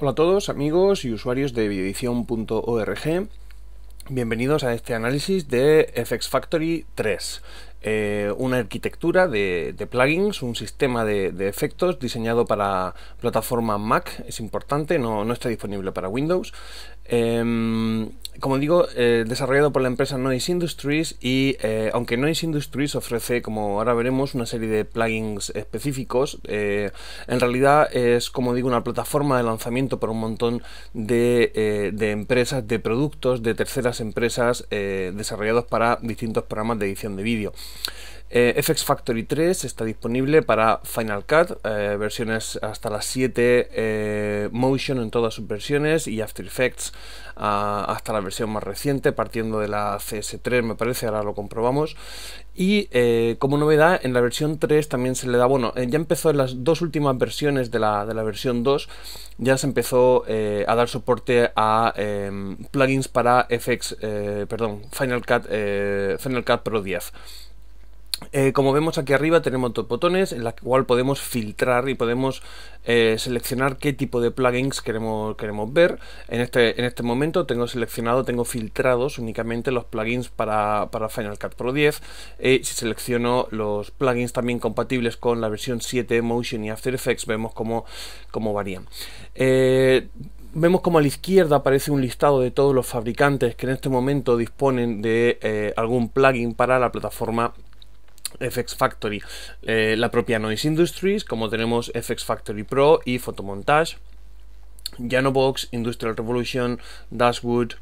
Hola a todos amigos y usuarios de videoedición.org. Bienvenidos a este análisis de FX Factory 3. Eh, una arquitectura de, plugins, un sistema de, efectos diseñado para plataforma Mac, es importante, no, está disponible para Windows. Em, como digo, eh, desarrollado por la empresa Noise Industries y eh, aunque Noise Industries ofrece, como ahora veremos, una serie de plugins específicos, en realidad es, como digo, una plataforma de lanzamiento para un montón de empresas, de productos, de terceras empresas desarrollados para distintos programas de edición de vídeo. Eh, FX Factory 3 está disponible para Final Cut, eh, versiones hasta las 7, eh, Motion en todas sus versiones y After Effects ah, hasta la versión más reciente, partiendo de la CS3 me parece, ahora lo comprobamos. Y como novedad, en la versión 3 también se le da, bueno, ya empezó en las dos últimas versiones de la, versión 2, ya se empezó a dar soporte a em, plugins para FX, perdón, Final Cut, Final Cut Pro 10. Eh, como vemos aquí arriba tenemos dos botones en la cual podemos filtrar y podemos eh, seleccionar qué tipo de plugins queremos, queremos ver. En este, en este momento tengo seleccionado, tengo filtrados únicamente los plugins para, Final Cut Pro 10. Eh, si selecciono los plugins también compatibles con la versión 7 Motion y After Effects vemos cómo, cómo varían eh, vemos como a la izquierda aparece un listado de todos los fabricantes que en este momento disponen de algún plugin para la plataforma FX Factory, eh, la propia Noise Industries, como tenemos FX Factory Pro y Photomontage, Janobox, Industrial Revolution, Dashwood,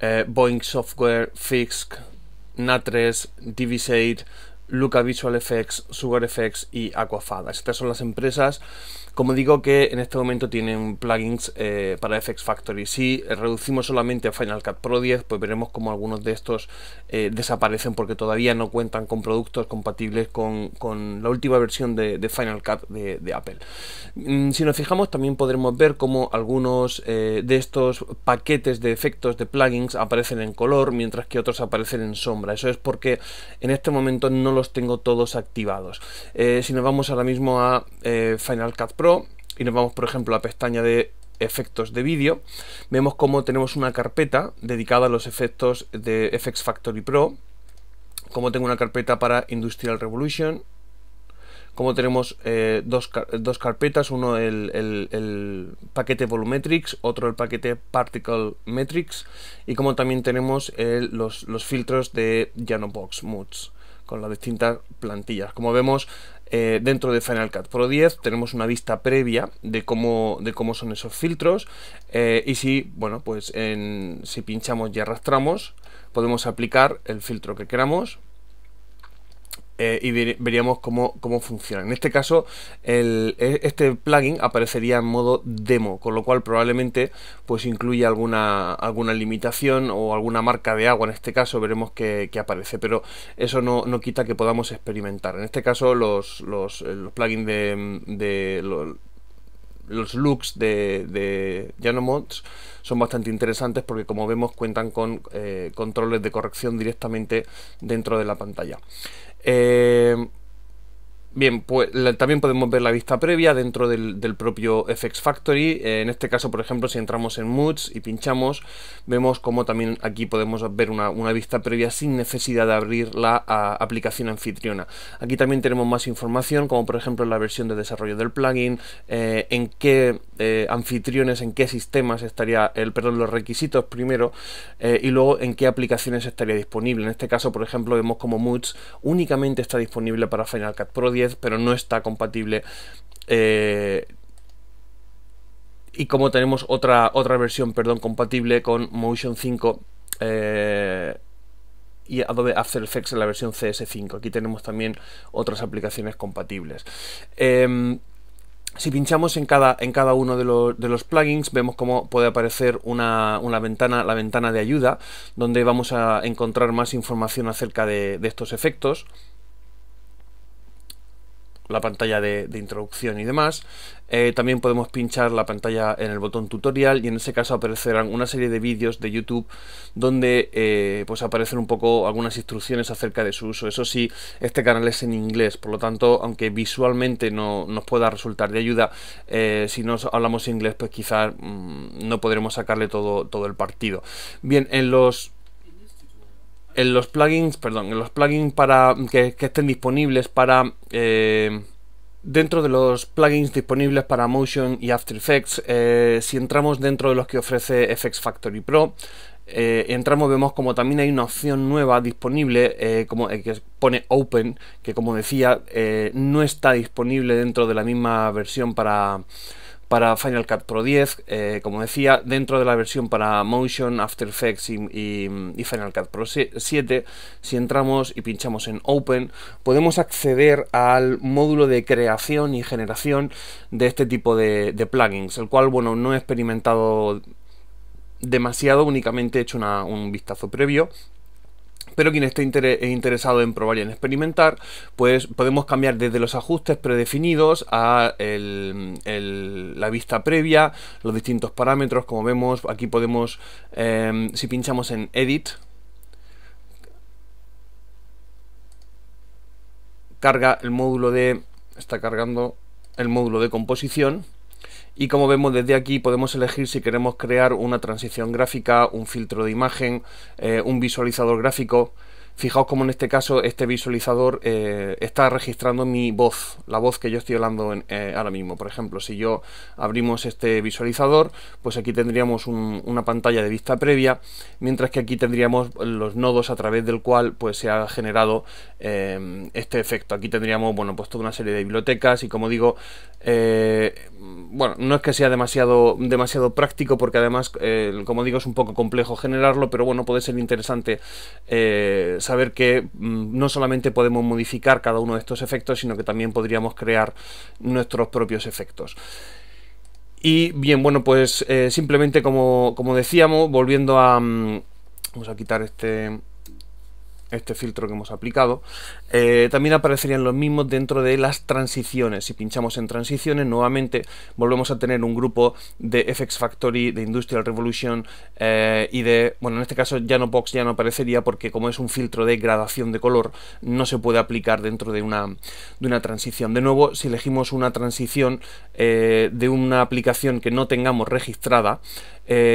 eh, Boeing Software, Fix, Natres, Divisade Luca Visual Effects, Sugar FX y Aquafada. Estas son las empresas, como digo, que en este momento tienen plugins eh, para FX Factory. Si reducimos solamente a Final Cut Pro 10, pues veremos cómo algunos de estos eh, desaparecen porque todavía no cuentan con productos compatibles con, la última versión de, Final Cut de, Apple. Mm, si nos fijamos, también podremos ver cómo algunos eh, de estos paquetes de efectos de plugins aparecen en color, mientras que otros aparecen en sombra. Eso es porque en este momento no lo tengo todos activados. Eh, si nos vamos ahora mismo a eh, Final Cut Pro y nos vamos por ejemplo a la pestaña de efectos de vídeo, vemos cómo tenemos una carpeta dedicada a los efectos de FX Factory Pro, como tengo una carpeta para Industrial Revolution, como tenemos eh, dos, dos, carpetas, uno el, paquete Volumetrics, otro el paquete Particle Metrics, y como también tenemos los, filtros de Box Moods con las distintas plantillas. Como vemos, eh, dentro de Final Cut Pro 10 tenemos una vista previa de cómo, de cómo son esos filtros eh, y si, bueno, pues en, si pinchamos y arrastramos podemos aplicar el filtro que queramos eh, y veríamos cómo, funciona. En este caso, e, este plugin aparecería en modo demo, con lo cual probablemente pues incluye alguna, alguna limitación o alguna marca de agua, en este caso veremos qué aparece, pero eso no, quita que podamos experimentar. En este caso, los, eh, plugins de, los, looks de, de Mods son bastante interesantes porque como vemos cuentan con eh, controles de corrección directamente dentro de la pantalla. Eh, bien, pues también podemos ver la vista previa dentro del, propio FX Factory. Eh, en este caso, por ejemplo, si entramos en Moods y pinchamos, vemos como también aquí podemos ver una, vista previa sin necesidad de abrir la aplicación anfitriona. Aquí también tenemos más información, como por ejemplo la versión de desarrollo del plugin, eh, en qué eh, anfitriones, en qué sistemas estaría, el, perdón, los requisitos primero eh, y luego en qué aplicaciones estaría disponible. En este caso, por ejemplo, vemos como Moods únicamente está disponible para Final Cut Pro 10, pero no está compatible. Eh, y como tenemos otra, otra versión, perdón, compatible con Motion 5 y Adobe After Effects en la versión CS5. Aquí tenemos también otras aplicaciones compatibles. Em, si pinchamos en cada, uno de los, plugins, vemos cómo puede aparecer una, ventana, la ventana de ayuda, donde vamos a encontrar más información acerca de estos efectos la pantalla de, introducción y demás. Eh, también podemos pinchar la pantalla en el botón tutorial y en ese caso aparecerán una serie de vídeos de YouTube donde eh, pues aparecen un poco algunas instrucciones acerca de su uso. Eso sí, este canal es en inglés, por lo tanto, aunque visualmente no nos pueda resultar de ayuda, eh, si no hablamos inglés, pues quizás mm, no podremos sacarle todo, todo el partido. Bien, en los en los plugins, perdón, en los plugins para que, estén disponibles para eh, dentro de los plugins disponibles para Motion y After Effects, eh, si entramos dentro de los que ofrece FX Factory Pro, eh, entramos vemos como también hay una opción nueva disponible como que pone Open, que como decía no está disponible dentro de la misma versión para para Final Cut Pro 10, eh, como decía, dentro de la versión para Motion, After Effects y, Final Cut Pro 7, si entramos y pinchamos en Open, podemos acceder al módulo de creación y generación de este tipo de, plugins, el cual, bueno, no he experimentado demasiado, únicamente he hecho un vistazo previo pero quien esté interesado en probar y en experimentar, pues podemos cambiar desde los ajustes predefinidos a la vista previa, los distintos parámetros, como vemos, aquí podemos, em, si pinchamos en Edit, carga el módulo de, está cargando el módulo de composición, y como vemos desde aquí podemos elegir si queremos crear una transición gráfica, un filtro de imagen, eh, un visualizador gráfico, Fijaos como en este caso este visualizador eh, está registrando mi voz, la voz que yo estoy hablando eh, ahora mismo. Por ejemplo, si yo abrimos este visualizador, pues aquí tendríamos una pantalla de vista previa, mientras que aquí tendríamos los nodos a través del cual pues, se ha generado eh, este efecto. Aquí tendríamos bueno, pues, toda una serie de bibliotecas y como digo, bueno, no es que sea demasiado, demasiado práctico porque además, como digo, es un poco complejo generarlo, pero bueno, puede ser interesante saber que mm, no solamente podemos modificar cada uno de estos efectos, sino que también podríamos crear nuestros propios efectos. Y bien, bueno, pues eh, simplemente como, como, decíamos, volviendo a... Mm, vamos a quitar este, este filtro que hemos aplicado, eh, también aparecerían los mismos dentro de las transiciones. Si pinchamos en transiciones, nuevamente volvemos a tener un grupo de FX Factory, de Industrial Revolution eh, y de, bueno, en este caso ya no Box ya no aparecería porque como es un filtro de gradación de color, no se puede aplicar dentro de una, una transición. De nuevo, si elegimos una transición eh, de una aplicación que no tengamos registrada,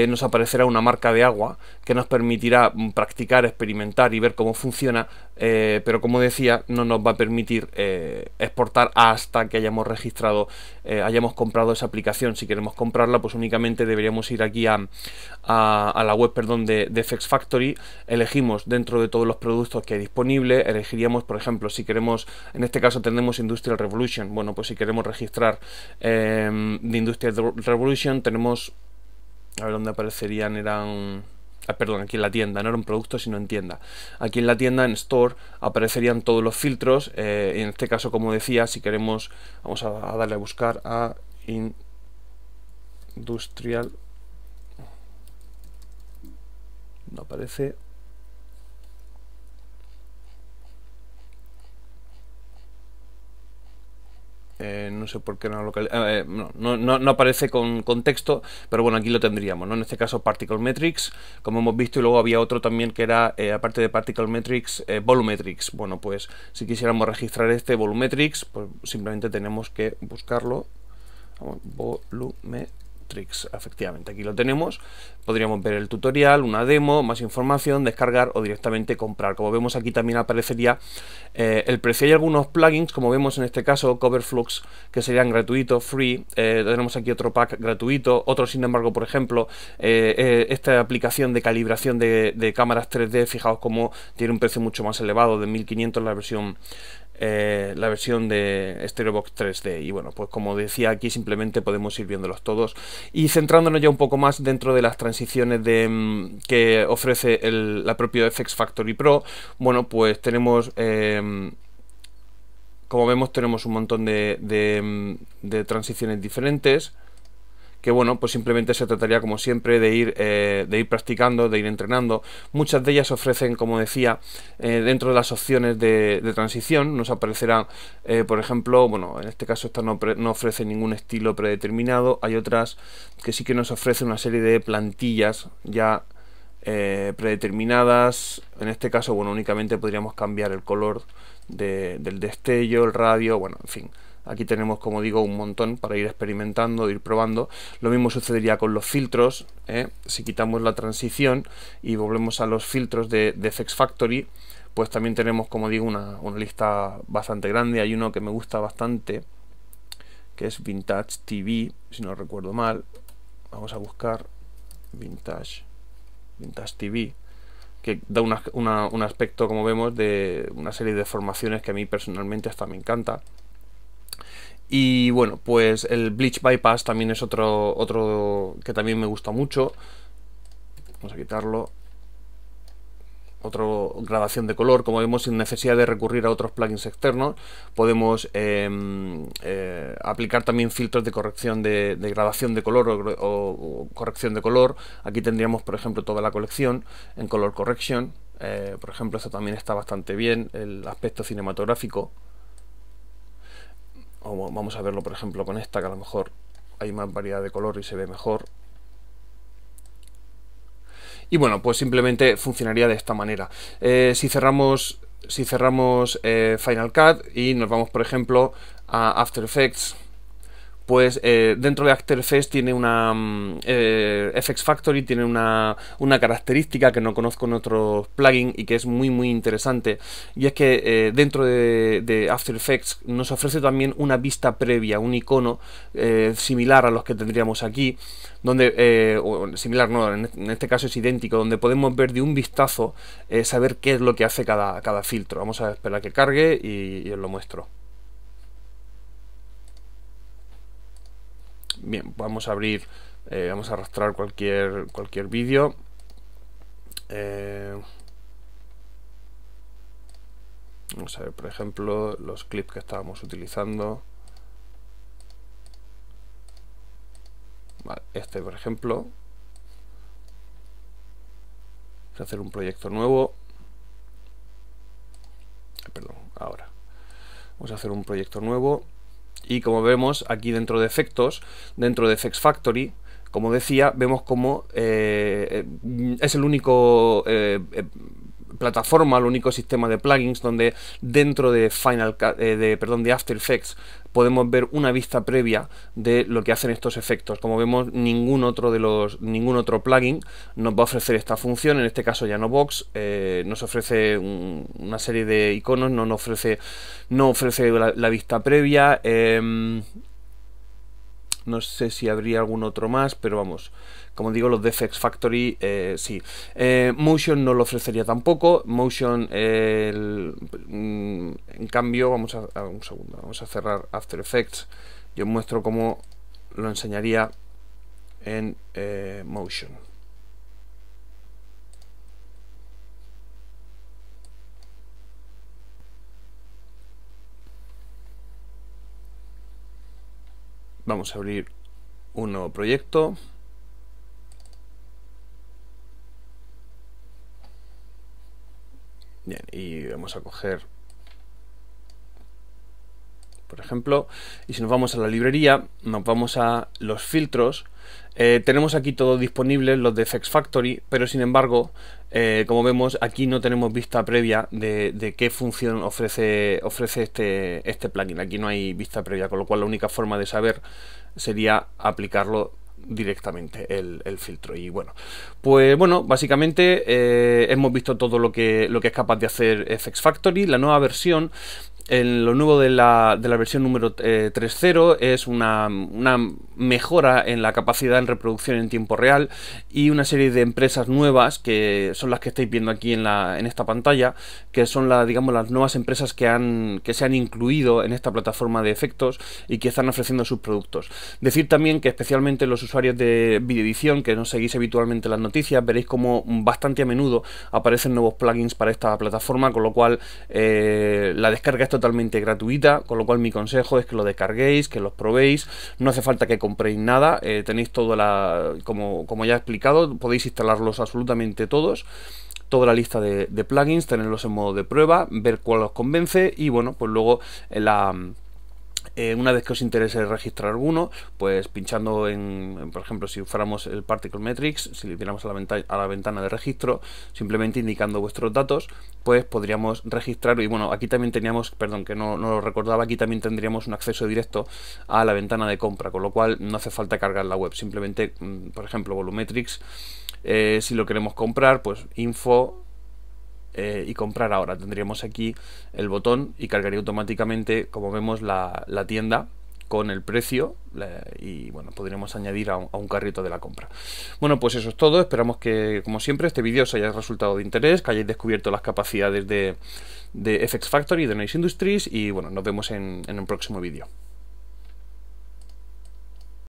nos aparecerá una marca de agua que nos permitirá practicar, experimentar y ver cómo funciona funciona, eh, pero como decía, no nos va a permitir eh, exportar hasta que hayamos registrado, eh, hayamos comprado esa aplicación. Si queremos comprarla, pues únicamente deberíamos ir aquí a, la web perdón, de, de, FX Factory, elegimos dentro de todos los productos que hay disponible, elegiríamos, por ejemplo, si queremos, en este caso tenemos Industrial Revolution, bueno, pues si queremos registrar de Industrial Revolution, tenemos, a ver dónde aparecerían, eran Ah, perdón, aquí en la tienda, no era un producto sino en tienda. Aquí en la tienda, en Store, aparecerían todos los filtros. Eh, en este caso, como decía, si queremos, vamos a, a darle a buscar a Industrial. No aparece. Eh, no sé por qué eh, eh, no, aparece con contexto, pero bueno, aquí lo tendríamos, ¿no? En este caso Particle Metrics, como hemos visto, y luego había otro también que era, aparte de Particle Metrics, Volumetrics. Bueno, pues si quisiéramos registrar este Volumetrics, pues simplemente tenemos que buscarlo. Volumetrics Tricks, efectivamente. Aquí lo tenemos. Podríamos ver el tutorial, una demo, más información, descargar o directamente comprar. Como vemos aquí también aparecería eh, el precio. Hay algunos plugins, como vemos en este caso, Cover Flux que serían gratuitos, free. Eh, tenemos aquí otro pack gratuito. Otro, sin embargo, por ejemplo, eh, esta aplicación de calibración de, cámaras 3D, fijaos cómo tiene un precio mucho más elevado, de 1500 la versión eh, la versión de Stereobox 3D. Y bueno, pues como decía aquí, simplemente podemos ir viéndolos todos. Y centrándonos ya un poco más dentro de las transiciones de, mm, que ofrece la propia FX Factory Pro, bueno, pues tenemos... Eh, como vemos tenemos un montón de mm, transiciones diferentes que bueno, pues simplemente se trataría como siempre de ir, eh, de ir practicando, de ir entrenando. Muchas de ellas ofrecen, como decía, eh, dentro de las opciones de, transición, nos aparecerán, eh, por ejemplo, bueno, en este caso esta no, no ofrece ningún estilo predeterminado, hay otras que sí que nos ofrecen una serie de plantillas ya predeterminadas. En este caso, bueno, únicamente podríamos cambiar el color del destello, el radio, bueno, en fin, Aquí tenemos, como digo, un montón para ir experimentando, ir probando. Lo mismo sucedería con los filtros. ¿eh? Si quitamos la transición y volvemos a los filtros de, de FX Factory, pues también tenemos, como digo, una, lista bastante grande. Hay uno que me gusta bastante, que es Vintage TV, si no recuerdo mal. Vamos a buscar Vintage, Vintage TV, que da un aspecto, como vemos, de una serie de formaciones que a mí personalmente hasta me encanta. Y bueno, pues el Bleach Bypass también es otro, otro que también me gusta mucho. Vamos a quitarlo. Otro, grabación de color. Como vemos, sin necesidad de recurrir a otros plugins externos, podemos em, eh, aplicar también filtros de corrección de, de color o, corrección de color. Aquí tendríamos, por ejemplo, toda la colección en Color Correction. Eh, por ejemplo, esto también está bastante bien, el aspecto cinematográfico vamos a verlo por ejemplo con esta que a lo mejor hay más variedad de color y se ve mejor y bueno pues simplemente funcionaría de esta manera eh, si cerramos si cerramos eh, Final Cut y nos vamos por ejemplo a After Effects pues eh, dentro de After Effects tiene una mm, eh, FX Factory tiene una, una, característica que no conozco en otros plugins y que es muy muy interesante y es que eh, dentro de, After Effects nos ofrece también una vista previa, un icono similar a los que tendríamos aquí donde similar no, en este caso es idéntico, donde podemos ver de un vistazo saber qué es lo que hace cada, filtro. Vamos a esperar que cargue y, y os lo muestro. Bien, vamos a abrir, eh, vamos a arrastrar cualquier, cualquier vídeo. Eh, vamos a ver, por ejemplo, los clips que estábamos utilizando. este, por ejemplo. vamos a hacer un proyecto nuevo. Eh, perdón, ahora. Vamos a hacer un proyecto nuevo. Y como vemos aquí dentro de efectos, dentro de Effects Factory, como decía, vemos como eh, eh, es el único eh, plataforma, el único sistema de plugins donde dentro de Final de, perdón, de After Effects podemos ver una vista previa de lo que hacen estos efectos. Como vemos, ningún otro de los ningún otro plugin nos va a ofrecer esta función. En este caso ya no Box eh, nos ofrece una serie de iconos, no nos ofrece no ofrece la, vista previa. Em, no sé si habría algún otro más, pero vamos, como digo, los defects Factory eh, sí. Eh, Motion no lo ofrecería tampoco. Motion, eh, el, mm, en cambio, vamos a, un segundo, vamos a cerrar After Effects. Yo muestro cómo lo enseñaría en Motion. Vamos a abrir un nuevo proyecto. Bien, y vamos a coger por ejemplo, y si nos vamos a la librería, nos vamos a los filtros, eh, tenemos aquí todo disponible, los de FX Factory, pero sin embargo, eh, como vemos, aquí no tenemos vista previa de, qué función ofrece, ofrece este, este, plugin. Aquí no hay vista previa, con lo cual la única forma de saber sería aplicarlo directamente el, filtro y bueno pues bueno básicamente eh, hemos visto todo lo que lo que es capaz de hacer FX Factory la nueva versión lo nuevo de la, versión número 3.0 eh, es una, mejora en la capacidad en reproducción en tiempo real y una serie de empresas nuevas que son las que estáis viendo aquí en, la, en esta pantalla, que son digamos, las nuevas empresas que, han, que se han incluido en esta plataforma de efectos y que están ofreciendo sus productos. Decir también que especialmente los usuarios de videoedición, que no seguís habitualmente las noticias, veréis como bastante a menudo aparecen nuevos plugins para esta plataforma, con lo cual eh, la descarga está totalmente gratuita, con lo cual mi consejo es que lo descarguéis, que los probéis, no hace falta que compréis nada, eh, tenéis toda la, como, como ya he explicado, podéis instalarlos absolutamente todos toda la lista de, de plugins, tenerlos en modo de prueba, ver cuál os convence y bueno, pues luego la, eh, una vez que os interese registrar alguno, pues pinchando en, por ejemplo, si fuéramos el Particle Metrics, si le tiramos a la, ventana, a la ventana de registro, simplemente indicando vuestros datos, pues podríamos registrar. Y bueno, aquí también teníamos, perdón, que no, no lo recordaba, aquí también tendríamos un acceso directo a la ventana de compra, con lo cual no hace falta cargar la web, simplemente, mm, por ejemplo, Volumetrics. Eh, si lo queremos comprar, pues info eh, y comprar ahora. Tendríamos aquí el botón y cargaría automáticamente, como vemos, la, tienda con el precio y bueno, podríamos añadir a un, carrito de la compra. Bueno, pues eso es todo. Esperamos que, como siempre, este vídeo os haya resultado de interés, que hayáis descubierto las capacidades de, FX Factory, de Noise Industries y bueno, nos vemos en, en un próximo vídeo.